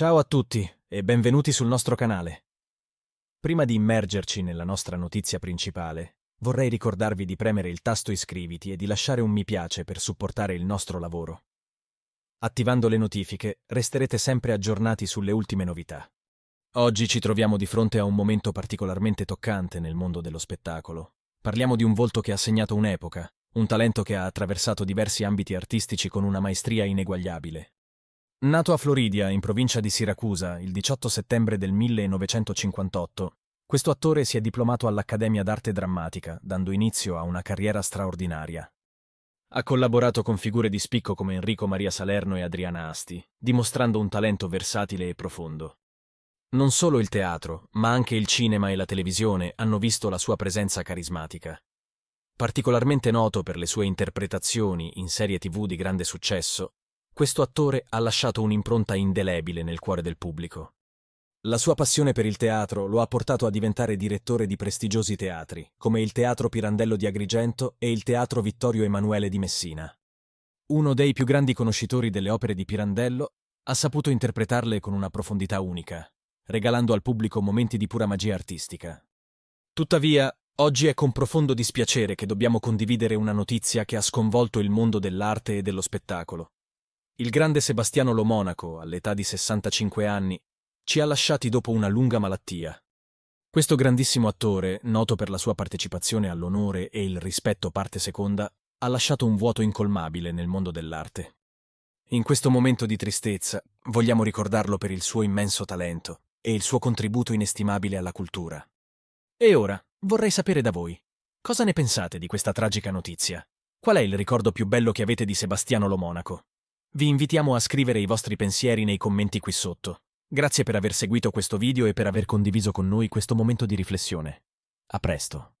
Ciao a tutti e benvenuti sul nostro canale. Prima di immergerci nella nostra notizia principale, vorrei ricordarvi di premere il tasto iscriviti e di lasciare un mi piace per supportare il nostro lavoro. Attivando le notifiche, resterete sempre aggiornati sulle ultime novità. Oggi ci troviamo di fronte a un momento particolarmente toccante nel mondo dello spettacolo. Parliamo di un volto che ha segnato un'epoca, un talento che ha attraversato diversi ambiti artistici con una maestria ineguagliabile. Nato a Floridia, in provincia di Siracusa, il 18 settembre del 1958, questo attore si è diplomato all'Accademia d'arte drammatica, dando inizio a una carriera straordinaria. Ha collaborato con figure di spicco come Enrico Maria Salerno e Adriana Asti, dimostrando un talento versatile e profondo. Non solo il teatro, ma anche il cinema e la televisione hanno visto la sua presenza carismatica. Particolarmente noto per le sue interpretazioni in serie tv di grande successo, questo attore ha lasciato un'impronta indelebile nel cuore del pubblico. La sua passione per il teatro lo ha portato a diventare direttore di prestigiosi teatri, come il Teatro Pirandello di Agrigento e il Teatro Vittorio Emanuele di Messina. Uno dei più grandi conoscitori delle opere di Pirandello, ha saputo interpretarle con una profondità unica, regalando al pubblico momenti di pura magia artistica. Tuttavia, oggi è con profondo dispiacere che dobbiamo condividere una notizia che ha sconvolto il mondo dell'arte e dello spettacolo il grande Sebastiano Lomonaco, all'età di 65 anni, ci ha lasciati dopo una lunga malattia. Questo grandissimo attore, noto per la sua partecipazione all'onore e il rispetto parte seconda, ha lasciato un vuoto incolmabile nel mondo dell'arte. In questo momento di tristezza vogliamo ricordarlo per il suo immenso talento e il suo contributo inestimabile alla cultura. E ora vorrei sapere da voi, cosa ne pensate di questa tragica notizia? Qual è il ricordo più bello che avete di Sebastiano Lomonaco? Vi invitiamo a scrivere i vostri pensieri nei commenti qui sotto. Grazie per aver seguito questo video e per aver condiviso con noi questo momento di riflessione. A presto.